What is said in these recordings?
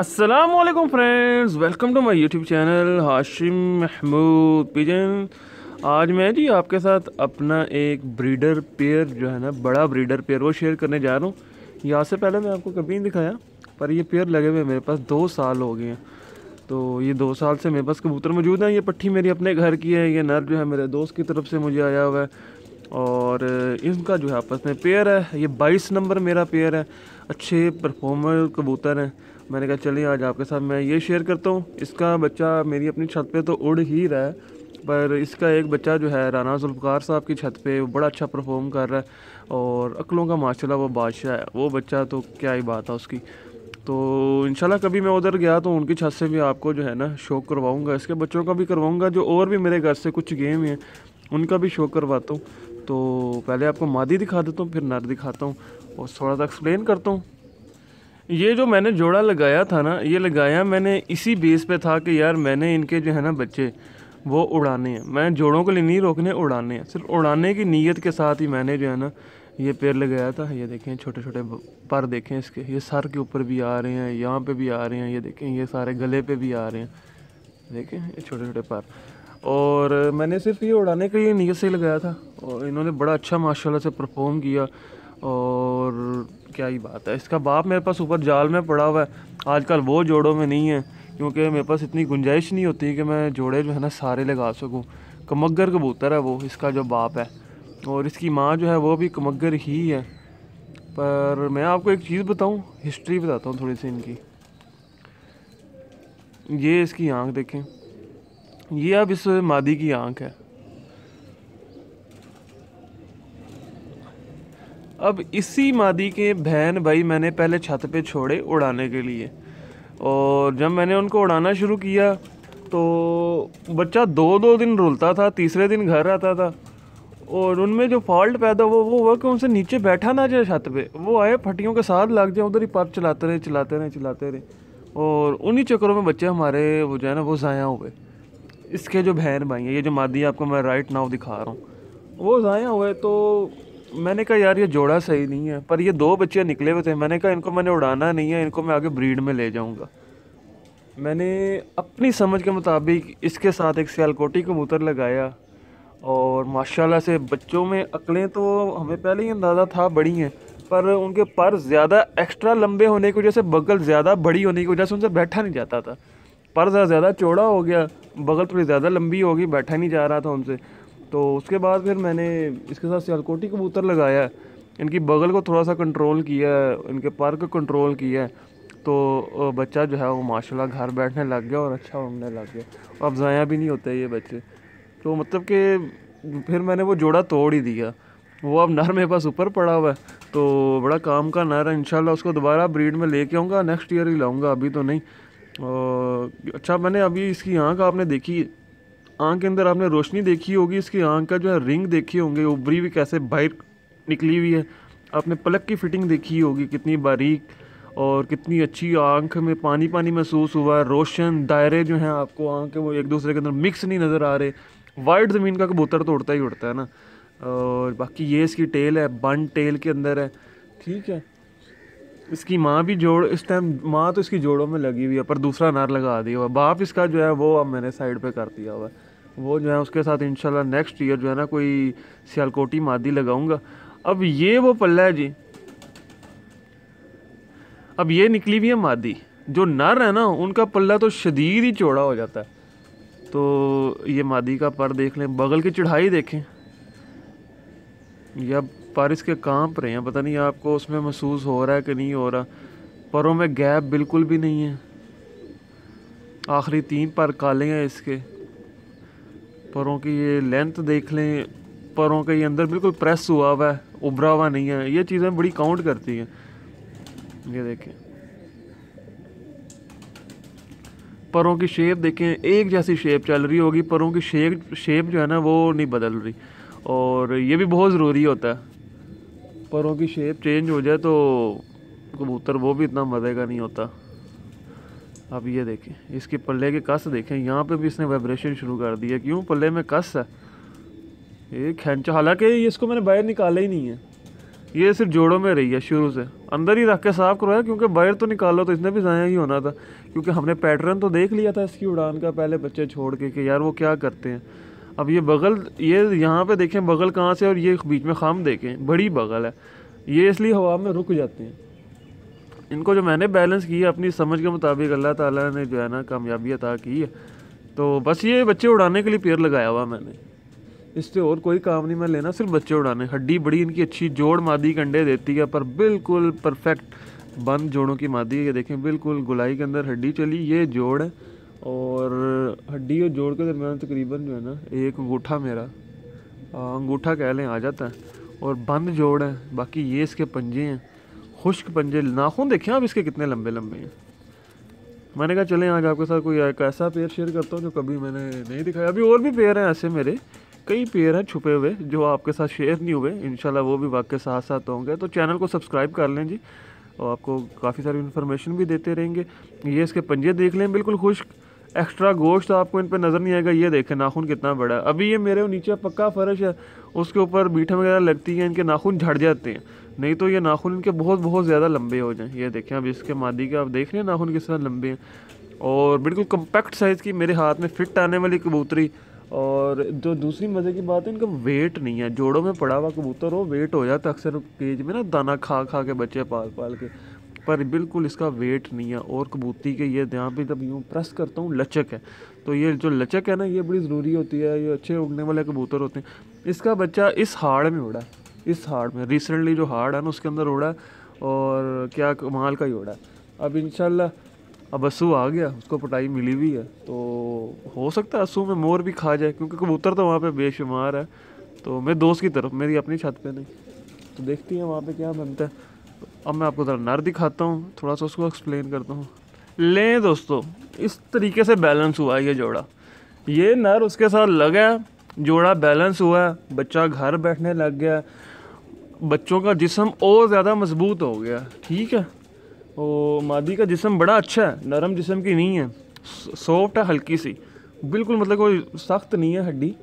Aslam friends welcome to my YouTube channel Hashim Mahmood pigeon आज मैं जी आपके साथ अपना एक ब्रीडर पेयर जो है ना बड़ा ब्रीडर पेयर वो शेयर करने जा रहा हूँ यहाँ से पहले मैं आपको कभी नहीं दिखाया पर ये पेयर लगे हुए मेरे पास दो साल हो गए हैं तो ये दो साल से मेरे पास कबूतर मौजूद हैं ये पट्टी मेरी अपने घर की है ये नर जो है मेरे दोस्त की तरफ से मुझे आया हुआ है और इनका जो है आपस में पेयर है ये बाईस नंबर मेरा पेयर है अच्छे परफॉर्मर कबूतर हैं मैंने कहा चलिए आज आपके साथ मैं ये शेयर करता हूँ इसका बच्चा मेरी अपनी छत पे तो उड़ ही रहा है पर इसका एक बच्चा जो है राना जुल्फ़ार साहब की छत पे बड़ा अच्छा परफॉर्म कर रहा है और अकलों का माशाल्लाह वो बादशाह है वो बच्चा तो क्या ही बात है उसकी तो इंशाल्लाह कभी मैं उधर गया तो उनकी छत से भी आपको जो है ना शौक करवाऊँगा इसके बच्चों का भी करवाऊँगा जो और भी मेरे घर से कुछ गेम हैं उनका भी शौक करवाता हूँ तो पहले आपको मादी दिखा देता हूँ फिर नर दिखाता हूँ और थोड़ा सा एक्सप्लेन करता हूँ ये जो मैंने जोड़ा लगाया था ना ये लगाया मैंने इसी बेस पे था कि यार मैंने इनके जो है ना बच्चे वो उड़ाने हैं मैं जोड़ों को लिए नहीं रोकने उड़ाने हैं सिर्फ उड़ाने की नीयत के साथ ही मैंने जो है ना ये पेड़ लगाया था ये देखें छोटे छोटे पर देखें इसके ये सर के ऊपर भी आ रहे हैं यहाँ पे भी आ रहे हैं ये देखें ये सारे गले पे भी आ रहे हैं देखें ये छोटे छोटे पर और मैंने सिर्फ ये उड़ाने के लिए नीयत से लगाया था और इन्होंने बड़ा अच्छा माशाल्लाह से परफॉर्म किया और क्या ही बात है इसका बाप मेरे पास ऊपर जाल में पड़ा हुआ है आजकल वो जोड़ों में नहीं है क्योंकि मेरे पास इतनी गुंजाइश नहीं होती कि मैं जोड़े जो है ना सारे लगा सकूँ कमग्गर कबूतर है वो इसका जो बाप है और इसकी माँ जो है वो भी कमग्गर ही है पर मैं आपको एक चीज़ बताऊँ हिस्ट्री बताता हूँ थोड़ी सी इनकी ये इसकी आँख देखें ये अब इस मादी की आँख है अब इसी मादी के बहन भाई मैंने पहले छत पे छोड़े उड़ाने के लिए और जब मैंने उनको उड़ाना शुरू किया तो बच्चा दो दो दिन रुलता था तीसरे दिन घर आता था और उनमें जो फॉल्ट पैदा हुआ वो हुआ कि उनसे नीचे बैठा ना जाए छत पे वो आए फटियों के साथ लग जाए उधर ही पर चलाते रहे चलाते रहे चलाते रहे और उन्हीं चक्करों में बच्चे हमारे वो जो है ना वो ज़ाया हुए इसके जो बहन भाई हैं ये जो मादी आपको मैं राइट नाव दिखा रहा हूँ वो ज़ाया हुए तो मैंने कहा यार ये जोड़ा सही नहीं है पर ये दो बच्चे निकले हुए थे मैंने कहा इनको मैंने उड़ाना नहीं है इनको मैं आगे ब्रीड में ले जाऊँगा मैंने अपनी समझ के मुताबिक इसके साथ एक सियालकोटी कबूतर लगाया और माशाल्लाह से बच्चों में अकलें तो हमें पहले ही अंदाज़ा था बड़ी हैं पर उनके पर ज़्यादा एक्स्ट्रा लंबे होने की वजह से बगल ज़्यादा बड़ी होने की वजह से उनसे बैठा नहीं जाता था पर ज़्यादा चौड़ा हो गया बगल थोड़ी ज़्यादा लंबी हो गई बैठा नहीं जा रहा था उनसे तो उसके बाद फिर मैंने इसके साथ सियालकोटी कबूतर लगाया है इनकी बगल को थोड़ा सा कंट्रोल किया है इनके पर को कंट्रोल किया है तो बच्चा जो है वो माशाल्लाह घर बैठने लग गया और अच्छा उड़ने लग गया अब ज़ाया भी नहीं होते ये बच्चे तो मतलब कि फिर मैंने वो जोड़ा तोड़ ही दिया वो अब नर मेरे पास ऊपर पड़ा हुआ है तो बड़ा काम का नर है इनशाला उसको दोबारा ब्रीड में लेके आऊँगा नेक्स्ट ईयर ही लाऊँगा अभी तो नहीं और अच्छा मैंने अभी इसकी आँख आपने देखी आँख के अंदर आपने रोशनी देखी होगी इसकी आँख का जो है रिंग देखे होंगे उभरी भी कैसे बाहर निकली हुई है आपने पलक की फिटिंग देखी होगी कितनी बारीक और कितनी अच्छी आंख में पानी पानी महसूस हुआ है रोशन दायरे जो हैं आपको आंख वो एक दूसरे के अंदर मिक्स नहीं नज़र आ रहे वाइट ज़मीन का कबूतर तो उड़ता ही उड़ता है ना और बाकी ये इसकी टेल है बन टेल के अंदर है ठीक है इसकी माँ भी जोड़ इस टाइम माँ तो इसकी जोड़ों में लगी हुई है पर दूसरा नार लगा दिया हुआ बाप इसका जो है वो अब मैंने साइड पे कर दिया हुआ है वो जो है उसके साथ इंशाल्लाह नेक्स्ट ईयर जो है ना कोई सियालकोटी मादी लगाऊंगा अब ये वो पल्ला है जी अब ये निकली हुई है मादी जो नर है ना उनका पल्ला तो शदीद ही चौड़ा हो जाता है तो ये मादी का पर देख लें बगल की चढ़ाई देखें या पर इसके कांप रहे हैं पता नहीं आपको उसमें महसूस हो रहा है कि नहीं हो रहा परों में गैप बिल्कुल भी नहीं है आखिरी तीन पर काले हैं इसके परों की ये लेंथ देख लें परों के ये अंदर बिल्कुल प्रेस हुआ हुआ है उभरा हुआ नहीं है ये चीज़ें बड़ी काउंट करती हैं ये देखें परों की शेप देखें एक जैसी शेप चल रही होगी परों की शेप शेप जो है ना वो नहीं बदल रही और ये भी बहुत ज़रूरी होता है परों की शेप चेंज हो जाए तो कबूतर वो भी इतना मज़े का नहीं होता अब ये देखें इसके पल्ले के कस देखें यहाँ पे भी इसने वाइब्रेशन शुरू कर दी है क्यों पल्ले में कस है ये खेंचो हालांकि इसको मैंने बाहर निकाला ही नहीं है ये सिर्फ जोड़ों में रही है शुरू से अंदर ही रख के साफ़ करवाया क्योंकि बाहर तो निकालो तो इसने भी ज़ाया ही होना था क्योंकि हमने पैटर्न तो देख लिया था इसकी उड़ान का पहले बच्चे छोड़ के कि यार वो क्या करते हैं अब ये बगल ये यहाँ पे देखें बगल कहाँ से और ये बीच में खाम देखें बड़ी बगल है ये इसलिए हवा में रुक जाते हैं इनको जो मैंने बैलेंस किया अपनी समझ के मुताबिक अल्लाह ताला ने जो है ना कामयाबी अता की है तो बस ये बच्चे उड़ाने के लिए पेड़ लगाया हुआ मैंने इससे और कोई काम नहीं मैं लेना सिर्फ बच्चे उड़ाने हड्डी बड़ी इनकी अच्छी जोड़ मादी के अंडे देती है पर बिल्कुल परफेक्ट बंद जोड़ों की मादी है ये देखें बिल्कुल गुलाई के अंदर हड्डी चली ये जोड़ है और हड्डी और जोड़ के दरमियान तकरीबन जो है ना एक अंगूठा मेरा अंगूठा कह लें आ जाता है और बंद जोड़ है बाकी ये इसके पंजे हैं खुश्क पंजे नाखून देखें आप इसके कितने लंबे लंबे हैं मैंने कहा चलें आज आपके साथ कोई ऐसा पेयर शेयर करता हूँ जो कभी मैंने नहीं दिखाया अभी और भी पेयर हैं ऐसे मेरे कई पेयर हैं छुपे हुए जो आपके साथ शेयर नहीं हुए शाला वो भी वाक्य साथ साथ होंगे तो चैनल को सब्सक्राइब कर लें जी और आपको काफ़ी सारी इन्फॉर्मेशन भी देते रहेंगे ये इसके पंजे देख लें बिल्कुल खुश्क एक्स्ट्रा गोश्त तो आपको इन पर नज़र नहीं आएगा ये देखें नाखून कितना बड़ा है अभी ये मेरे नीचे पक्का फर्श है उसके ऊपर बीठा वगैरह लगती है इनके नाखून झड़ जाते हैं नहीं तो ये नाखून इनके बहुत बहुत ज़्यादा लंबे हो जाएं ये देखें अब इसके मादी के आप देख रहे हैं नाखून किस तरह लंबे हैं और बिल्कुल कम्पैक्ट साइज़ की मेरे हाथ में फिट आने वाली कबूतरी और जो दूसरी मज़े की बात है इनका वेट नहीं है जोड़ों में पड़ा हुआ कबूतर हो वेट हो जाता है अक्सर केज में ना दाना खा खा के बच्चे पाल पाल के पर बिल्कुल इसका वेट नहीं है और कबूती के ये यहाँ पे जब यूँ प्रेस करता हूँ लचक है तो ये जो लचक है ना ये बड़ी ज़रूरी होती है ये अच्छे उड़ने वाले कबूतर होते हैं इसका बच्चा इस हाड़ में उड़ा इस हाड़ में रिसेंटली जो हाड़ है ना उसके अंदर उड़ा और क्या कमाल का ही उड़ा अब इन अब असू आ गया उसको पटाई मिली हुई है तो हो सकता है असू में मोर भी खा जाए क्योंकि कबूतर तो वहाँ पर बेशुमार है तो मेरे दोस्त की तरफ मेरी अपनी छत पे नहीं तो देखती हैं वहाँ पे क्या बनता है अब मैं आपको ज़रा नर दिखाता हूँ थोड़ा सा उसको एक्सप्लेन करता हूँ लें दोस्तों इस तरीके से बैलेंस हुआ है ये जोड़ा ये नर उसके साथ लगा जोड़ा बैलेंस हुआ है बच्चा घर बैठने लग गया बच्चों का जिसम और ज़्यादा मजबूत हो गया ठीक है और मादी का जिसम बड़ा अच्छा है नरम जिसम की नहीं है सॉफ्ट है हल्की सी बिल्कुल मतलब कोई सख्त नहीं है हड्डी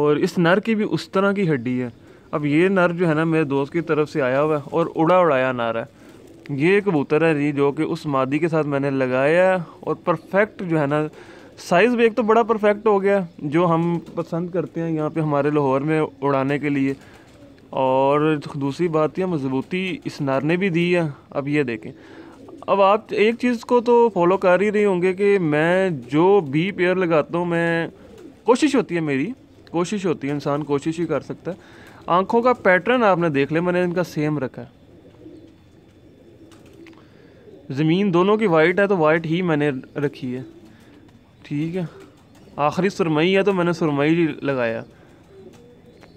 और इस नर की भी उस तरह की हड्डी है अब ये नर जो है ना मेरे दोस्त की तरफ से आया हुआ है और उड़ा उड़ाया नार है ये कबूतर है जी जो कि उस मादी के साथ मैंने लगाया है और परफेक्ट जो है ना साइज़ भी एक तो बड़ा परफेक्ट हो गया जो हम पसंद करते हैं यहाँ पे हमारे लाहौर में उड़ाने के लिए और दूसरी बात यह मजबूती इस नार ने भी दी है अब ये देखें अब आप एक चीज़ को तो फॉलो कर ही रहे होंगे कि मैं जो भी पेयर लगाता हूँ मैं कोशिश होती है मेरी कोशिश होती है इंसान कोशिश ही कर सकता है आंखों का पैटर्न आपने देख लिया मैंने इनका सेम रखा है ज़मीन दोनों की वाइट है तो वाइट ही मैंने रखी है ठीक है आखिरी सुरमई है तो मैंने सुरमई लगाया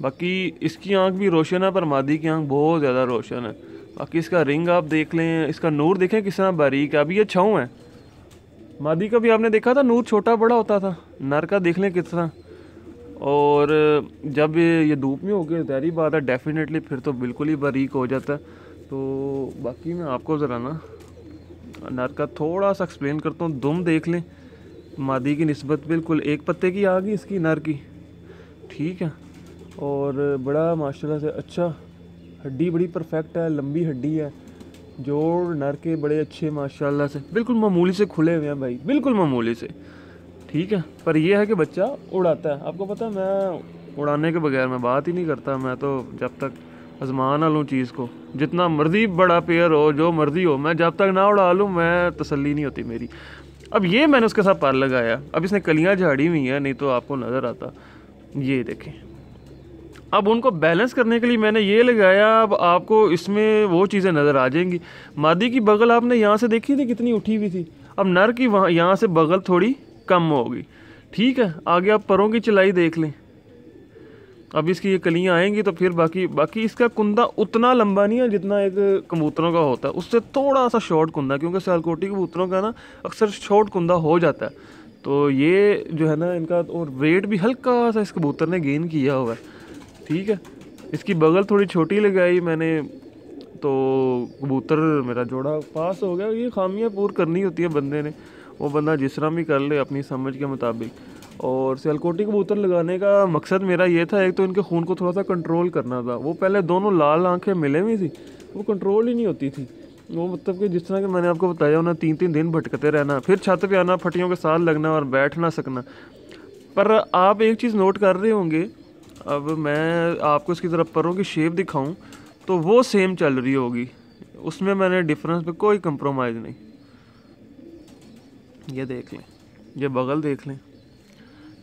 बाकी इसकी आंख भी रोशन है पर मादी की आंख बहुत ज़्यादा रोशन है बाकी इसका रिंग आप देख लें इसका नूर देखें किस तरह बारीक है अभी ये छऊ है मादी का भी आपने देखा था नूर छोटा बड़ा होता था नर का देख लें किस तरह और जब ये धूप में होगी तहरी बात है डेफिनेटली फिर तो बिल्कुल ही बारीक हो जाता है तो बाकी मैं आपको ज़रा ना अनार का थोड़ा सा एक्सप्लेन करता हूँ दुम देख लें मादी की नस्बत बिल्कुल एक पत्ते की आ गई इसकी अनार की ठीक है और बड़ा माशाल्लाह से अच्छा हड्डी बड़ी परफेक्ट है लंबी हड्डी है जोड़ नर के बड़े अच्छे माशाल्लाह से बिल्कुल मामूली से खुले हुए हैं भाई बिल्कुल मामूली से ठीक है पर यह है कि बच्चा उड़ाता है आपको पता है मैं उड़ाने के बगैर मैं बात ही नहीं करता मैं तो जब तक आजमा ना लूँ चीज़ को जितना मर्जी बड़ा पेयर हो जो मर्जी हो मैं जब तक ना उड़ा लूँ मैं तसल्ली नहीं होती मेरी अब ये मैंने उसके साथ पार लगाया अब इसने कलियाँ झाड़ी हुई हैं नहीं तो आपको नज़र आता ये देखें अब उनको बैलेंस करने के लिए मैंने ये लगाया अब आपको इसमें वो चीज़ें नज़र आ जाएंगी मादी की बगल आपने यहाँ से देखी थी कितनी उठी हुई थी अब नर की वहाँ यहाँ से बगल थोड़ी कम होगी ठीक है आगे आप परों की चलाई देख लें अब इसकी ये कलियाँ आएंगी तो फिर बाकी बाकी इसका कुंदा उतना लंबा नहीं है जितना एक कबूतरों का होता है उससे थोड़ा सा शॉर्ट कुंदा क्योंकि सालकोटी कबूतरों का ना अक्सर शॉर्ट कुंदा हो जाता है तो ये जो है ना इनका और वेट भी हल्का सा इस कबूतर ने गेन किया हुआ है ठीक है इसकी बगल थोड़ी छोटी लगाई मैंने तो कबूतर मेरा जोड़ा पास हो गया ये खामियाँ पूर करनी होती है बंदे ने वो बंदा जिस तरह भी कर ले अपनी समझ के मुताबिक और सियालकोटी कबूतर लगाने का मकसद मेरा ये था एक तो इनके खून को थोड़ा सा कंट्रोल करना था वो पहले दोनों लाल आंखें मिले हुई थी वो कंट्रोल ही नहीं होती थी वो मतलब कि जिस तरह के मैंने आपको बताया उन्हें तीन तीन दिन भटकते रहना फिर छत पे आना फटियों के साथ लगना और बैठ ना सकना पर आप एक चीज़ नोट कर रहे होंगे अब मैं आपको इसकी तरफ परों की शेप दिखाऊं तो वो सेम चल रही होगी उसमें मैंने डिफरेंस पे कोई कंप्रोमाइज़ नहीं ये देख लें ये बगल देख लें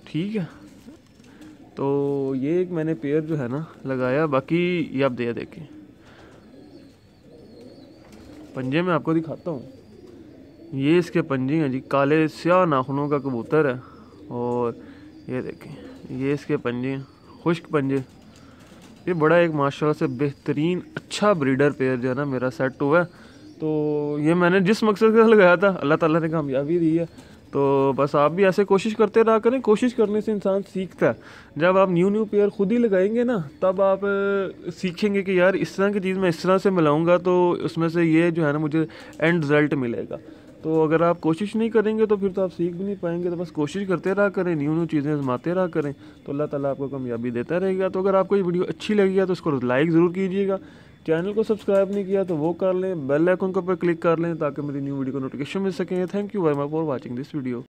ठीक है तो ये एक मैंने पेयर जो है ना लगाया बाकी ये आप दे देखें पंजे में आपको दिखाता हूँ ये इसके पंजे हैं जी काले स्याह नाखनों का कबूतर है और ये देखें ये इसके पंजे खुश्क पंजे ये बड़ा एक माशाल्लाह से बेहतरीन अच्छा ब्रीडर पेयर जो है ना मेरा सेट हुआ है तो ये मैंने जिस मकसद से लगाया था अल्लाह ताला ने कामयाबी दी है तो बस आप भी ऐसे कोशिश करते रहा करें कोशिश करने से इंसान सीखता है जब आप न्यू न्यू पेयर खुद ही लगाएंगे ना तब आप सीखेंगे कि यार इस तरह की चीज़ मैं इस तरह से मिलाऊँगा तो उसमें से ये जो है ना मुझे एंड रिज़ल्ट मिलेगा तो अगर आप कोशिश नहीं करेंगे तो फिर तो आप सीख भी नहीं पाएंगे तो बस कोशिश करते रहा करें न्यू न्यू चीज़ें आजमाते रहा करें तो अल्लाह ताला आपको कामयाबी देता रहेगा तो अगर आपको ये वीडियो अच्छी लगी है तो उसको लाइक ज़रूर कीजिएगा चैनल को सब्सक्राइब नहीं किया तो वो कर लें बेल आइकन के ऊपर क्लिक कर लें ताकि मेरी न्यू वीडियो को नोटिफिकेशन मिल सके thank you very much for watching this video